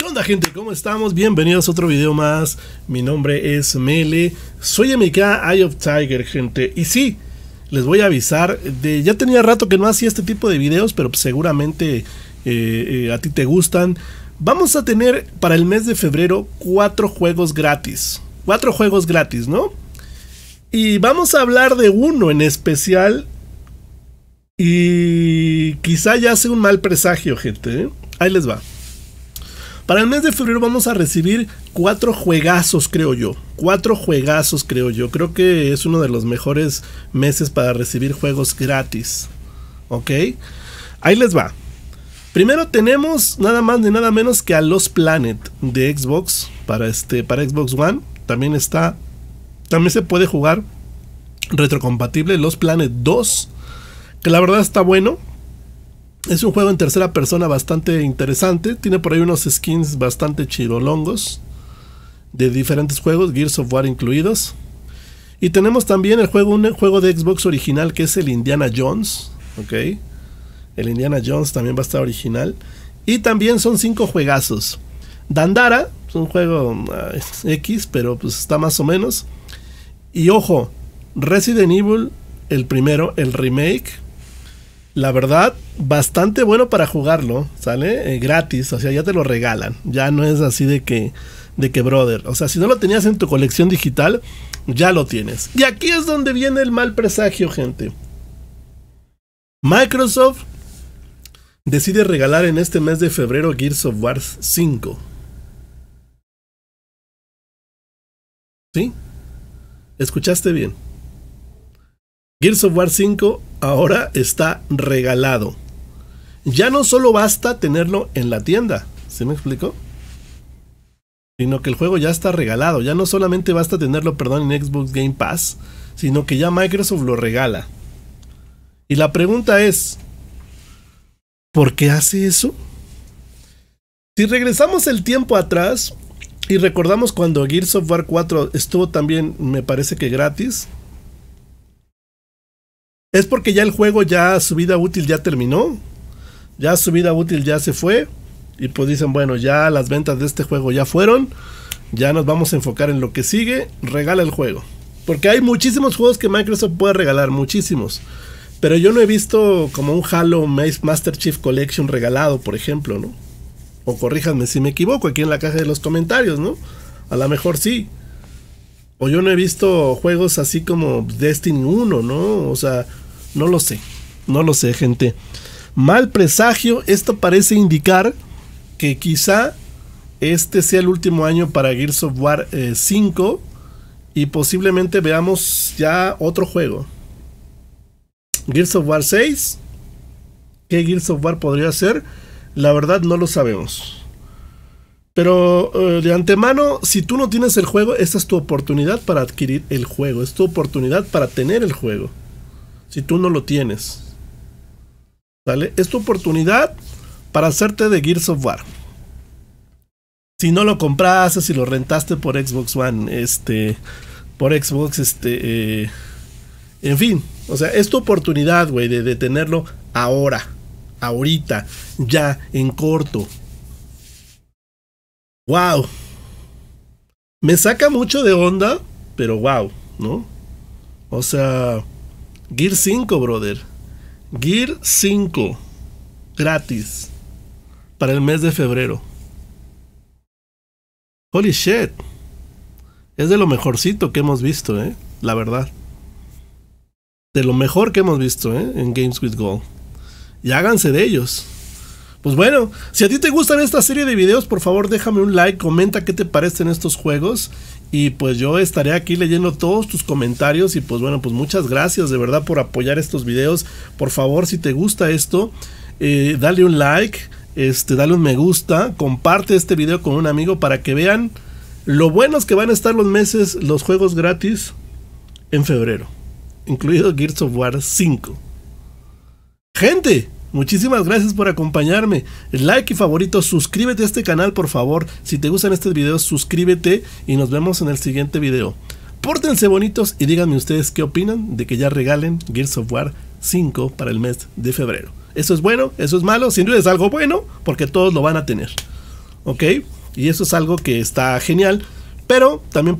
¿Qué onda gente? ¿Cómo estamos? Bienvenidos a otro video más. Mi nombre es Mele. Soy MK Eye of Tiger, gente. Y sí, les voy a avisar. De, ya tenía rato que no hacía este tipo de videos, pero seguramente eh, eh, a ti te gustan. Vamos a tener para el mes de febrero cuatro juegos gratis. Cuatro juegos gratis, ¿no? Y vamos a hablar de uno en especial. Y quizá ya hace un mal presagio, gente. ¿eh? Ahí les va. Para el mes de febrero vamos a recibir cuatro juegazos, creo yo. Cuatro juegazos, creo yo. Creo que es uno de los mejores meses para recibir juegos gratis. ¿Ok? Ahí les va. Primero tenemos nada más ni nada menos que a Los Planet de Xbox para, este, para Xbox One. También está. También se puede jugar retrocompatible Los Planet 2. Que la verdad está bueno. Es un juego en tercera persona bastante interesante. Tiene por ahí unos skins bastante chirolongos de diferentes juegos, Gears of War incluidos. Y tenemos también el juego, un juego de Xbox original que es el Indiana Jones. Ok. El Indiana Jones también va a estar original. Y también son cinco juegazos. Dandara, es un juego ah, X, pero pues está más o menos. Y ojo, Resident Evil, el primero, el remake la verdad, bastante bueno para jugarlo, ¿sale? Eh, gratis, o sea, ya te lo regalan. Ya no es así de que, de que, brother. O sea, si no lo tenías en tu colección digital, ya lo tienes. Y aquí es donde viene el mal presagio, gente. Microsoft decide regalar en este mes de febrero Gears of War 5. ¿Sí? ¿Escuchaste bien? Gears of War 5 ahora está regalado. Ya no solo basta tenerlo en la tienda, ¿se me explicó? Sino que el juego ya está regalado, ya no solamente basta tenerlo, perdón, en Xbox Game Pass, sino que ya Microsoft lo regala. Y la pregunta es, ¿por qué hace eso? Si regresamos el tiempo atrás y recordamos cuando Gears of War 4 estuvo también, me parece que gratis, es porque ya el juego, ya su vida útil ya terminó. Ya su vida útil ya se fue. Y pues dicen, bueno, ya las ventas de este juego ya fueron. Ya nos vamos a enfocar en lo que sigue. Regala el juego. Porque hay muchísimos juegos que Microsoft puede regalar, muchísimos. Pero yo no he visto como un Halo Master Chief Collection regalado, por ejemplo, ¿no? O corríjanme si me equivoco aquí en la caja de los comentarios, ¿no? A lo mejor sí. O yo no he visto juegos así como Destiny 1, ¿no? O sea, no lo sé, no lo sé, gente. Mal presagio, esto parece indicar que quizá este sea el último año para Gears of War 5 eh, y posiblemente veamos ya otro juego. Gears of War 6. ¿Qué Gears of War podría ser? La verdad no lo sabemos. Pero eh, de antemano, si tú no tienes el juego, esta es tu oportunidad para adquirir el juego. Es tu oportunidad para tener el juego si tú no lo tienes. ¿Vale? Es tu oportunidad para hacerte de Gear Software Si no lo compraste, si lo rentaste por Xbox One, este, por Xbox, este, eh, en fin, o sea, es tu oportunidad, güey, de, de tenerlo ahora, ahorita, ya, en corto. Wow. Me saca mucho de onda, pero wow, ¿no? O sea, Gear 5, brother. Gear 5. Gratis. Para el mes de febrero. Holy shit. Es de lo mejorcito que hemos visto, ¿eh? La verdad. De lo mejor que hemos visto, ¿eh? En Games with Gold. Y háganse de ellos. Pues bueno, si a ti te gustan esta serie de videos, por favor déjame un like, comenta qué te parecen estos juegos y pues yo estaré aquí leyendo todos tus comentarios y pues bueno, pues muchas gracias de verdad por apoyar estos videos. Por favor, si te gusta esto, eh, dale un like, este, dale un me gusta, comparte este video con un amigo para que vean lo buenos que van a estar los meses, los juegos gratis en febrero, incluido Gears of War 5. Gente, Muchísimas gracias por acompañarme. Like y favorito, suscríbete a este canal por favor. Si te gustan estos videos, suscríbete y nos vemos en el siguiente video. Pórtense bonitos y díganme ustedes qué opinan de que ya regalen Gears of War 5 para el mes de febrero. Eso es bueno, eso es malo, sin duda es algo bueno porque todos lo van a tener. ¿Ok? Y eso es algo que está genial. Pero también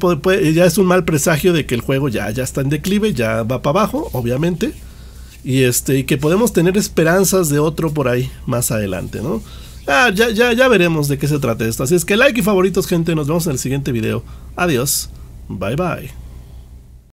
ya es un mal presagio de que el juego ya, ya está en declive, ya va para abajo, obviamente y este y que podemos tener esperanzas de otro por ahí más adelante, ¿no? Ah, ya, ya, ya veremos de qué se trata esto. Así es que like y favoritos, gente. Nos vemos en el siguiente video. Adiós. Bye bye.